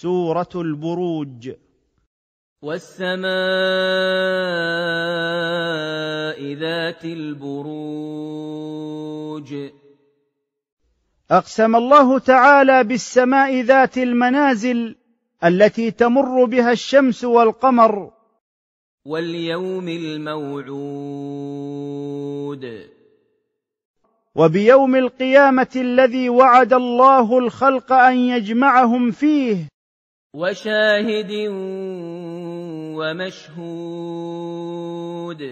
سوره البروج والسماء ذات البروج اقسم الله تعالى بالسماء ذات المنازل التي تمر بها الشمس والقمر واليوم الموعود وبيوم القيامه الذي وعد الله الخلق ان يجمعهم فيه وشاهد ومشهود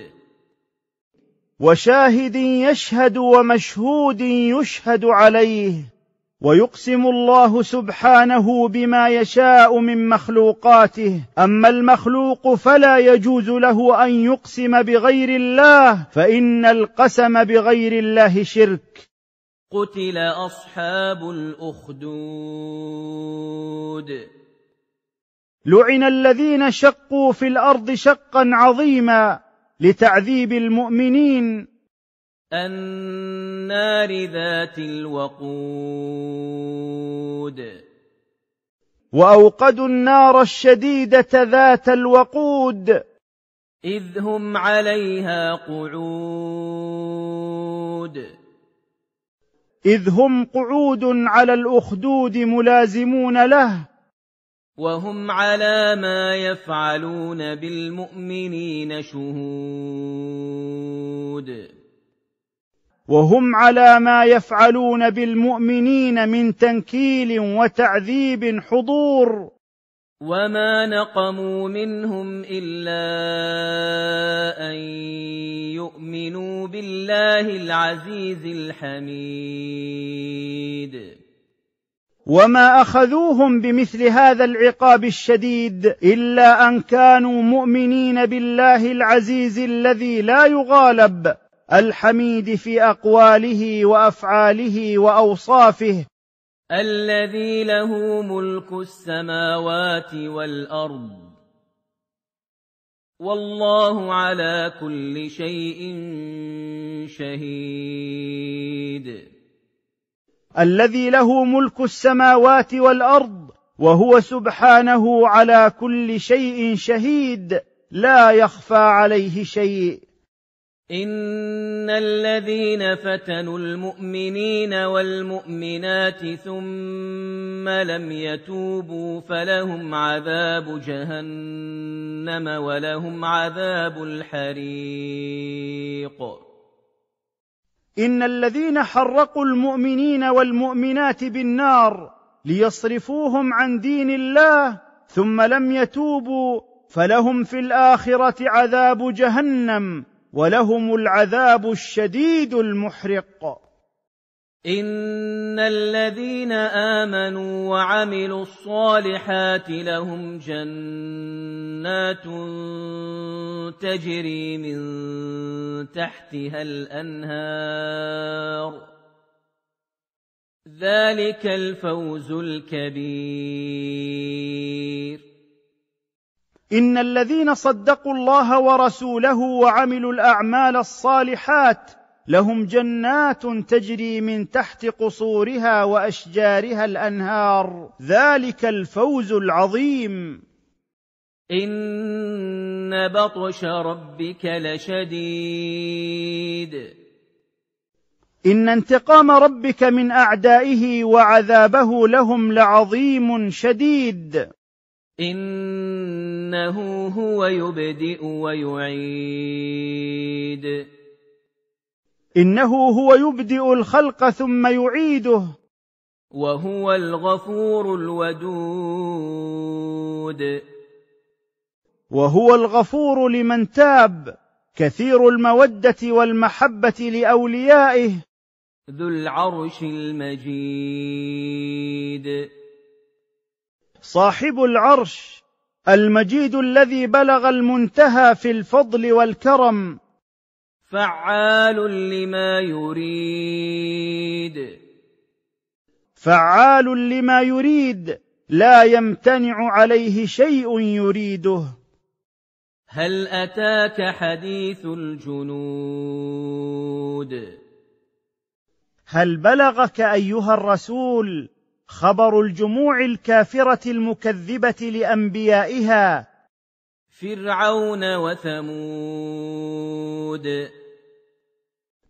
وشاهد يشهد ومشهود يشهد عليه ويقسم الله سبحانه بما يشاء من مخلوقاته اما المخلوق فلا يجوز له ان يقسم بغير الله فان القسم بغير الله شرك قتل اصحاب الاخدود لعن الذين شقوا في الارض شقا عظيما لتعذيب المؤمنين النار ذات الوقود واوقدوا النار الشديده ذات الوقود اذ هم عليها قعود اذ هم قعود على الاخدود ملازمون له وهم على ما يفعلون بالمؤمنين شهود وهم على ما يفعلون بالمؤمنين من تنكيل وتعذيب حضور وما نقموا منهم الا ان يؤمنوا بالله العزيز الحميد وما اخذوهم بمثل هذا العقاب الشديد الا ان كانوا مؤمنين بالله العزيز الذي لا يغالب الحميد في اقواله وافعاله واوصافه الذي له ملك السماوات والارض والله على كل شيء شهيد الذي له ملك السماوات والارض وهو سبحانه على كل شيء شهيد لا يخفى عليه شيء ان الذين فتنوا المؤمنين والمؤمنات ثم لم يتوبوا فلهم عذاب جهنم ولهم عذاب الحريق ان الذين حرقوا المؤمنين والمؤمنات بالنار ليصرفوهم عن دين الله ثم لم يتوبوا فلهم في الاخره عذاب جهنم ولهم العذاب الشديد المحرق ان الذين امنوا وعملوا الصالحات لهم جنات تجري من تحتها الأنهار ذلك الفوز الكبير إن الذين صدقوا الله ورسوله وعملوا الأعمال الصالحات لهم جنات تجري من تحت قصورها واشجارها الانهار ذلك الفوز العظيم إن بطش ربك لشديد إن انتقام ربك من أعدائه وعذابه لهم لعظيم شديد إنه هو يبدئ ويعيد إنه هو يبدئ الخلق ثم يعيده وهو الغفور الودود وهو الغفور لمن تاب كثير الموده والمحبه لاوليائه ذو العرش المجيد صاحب العرش المجيد الذي بلغ المنتهى في الفضل والكرم فعال لما يريد فعال لما يريد لا يمتنع عليه شيء يريده هل أتاك حديث الجنود هل بلغك أيها الرسول خبر الجموع الكافرة المكذبة لأنبيائها فرعون وثمود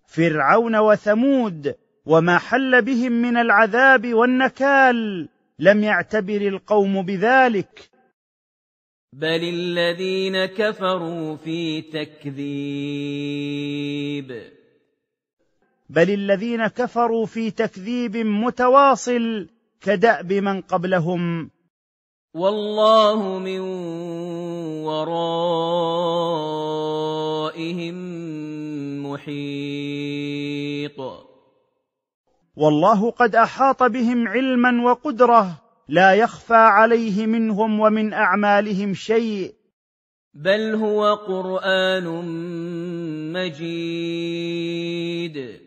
فرعون وثمود وما حل بهم من العذاب والنكال لم يعتبر القوم بذلك بل الذين كفروا في تكذيب بل الذين كفروا في تكذيب متواصل كداب من قبلهم والله من ورائهم محيط والله قد احاط بهم علما وقدره لا يخفى عليه منهم ومن اعمالهم شيء بل هو قران مجيد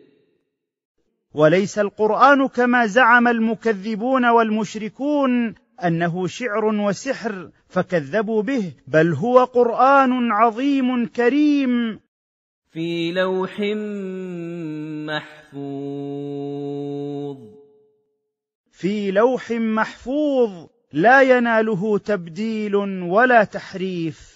وليس القران كما زعم المكذبون والمشركون انه شعر وسحر فكذبوا به بل هو قران عظيم كريم في لوح محفوظ في لوح محفوظ لا يناله تبديل ولا تحريف